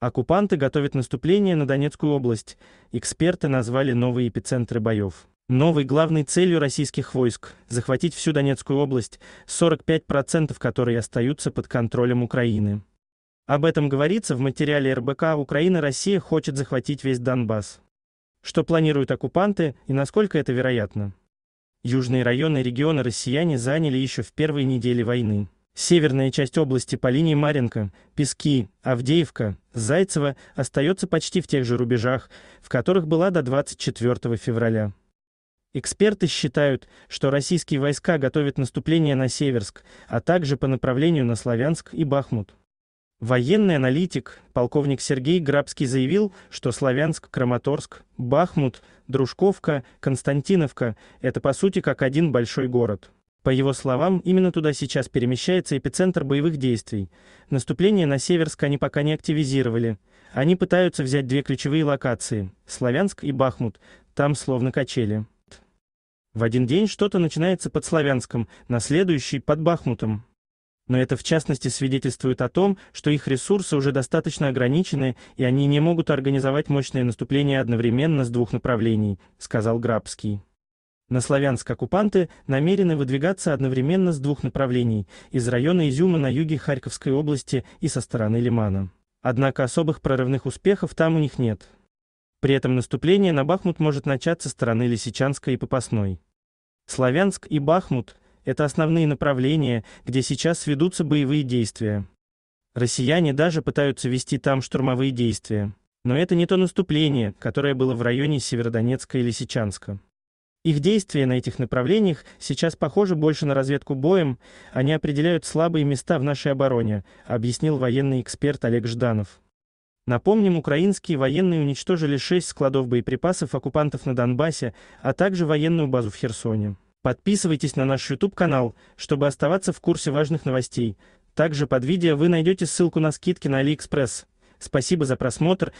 Оккупанты готовят наступление на Донецкую область. Эксперты назвали новые эпицентры боев. Новой главной целью российских войск – захватить всю Донецкую область, 45% которой остаются под контролем Украины. Об этом говорится в материале РБК «Украина-Россия хочет захватить весь Донбасс». Что планируют оккупанты и насколько это вероятно? Южные районы и регионы россияне заняли еще в первые недели войны. Северная часть области по линии Маринка, Пески, Авдеевка, Зайцева остается почти в тех же рубежах, в которых была до 24 февраля. Эксперты считают, что российские войска готовят наступление на Северск, а также по направлению на Славянск и Бахмут. Военный аналитик, полковник Сергей Грабский заявил, что Славянск, Краматорск, Бахмут, Дружковка, Константиновка – это по сути как один большой город. По его словам, именно туда сейчас перемещается эпицентр боевых действий. Наступление на Северск они пока не активизировали. Они пытаются взять две ключевые локации – Славянск и Бахмут. Там словно качели. В один день что-то начинается под Славянском, на следующий – под Бахмутом. Но это в частности свидетельствует о том, что их ресурсы уже достаточно ограничены, и они не могут организовать мощное наступление одновременно с двух направлений, сказал Грабский. На Славянск оккупанты намерены выдвигаться одновременно с двух направлений – из района Изюма на юге Харьковской области и со стороны Лимана. Однако особых прорывных успехов там у них нет. При этом наступление на Бахмут может начаться со стороны Лисичанска и Попасной. Славянск и Бахмут – это основные направления, где сейчас ведутся боевые действия. Россияне даже пытаются вести там штурмовые действия. Но это не то наступление, которое было в районе Северодонецка и Лисичанска. Их действия на этих направлениях сейчас похожи больше на разведку боем, они определяют слабые места в нашей обороне, объяснил военный эксперт Олег Жданов. Напомним, украинские военные уничтожили шесть складов боеприпасов оккупантов на Донбассе, а также военную базу в Херсоне. Подписывайтесь на наш YouTube-канал, чтобы оставаться в курсе важных новостей. Также под видео вы найдете ссылку на скидки на AliExpress. Спасибо за просмотр.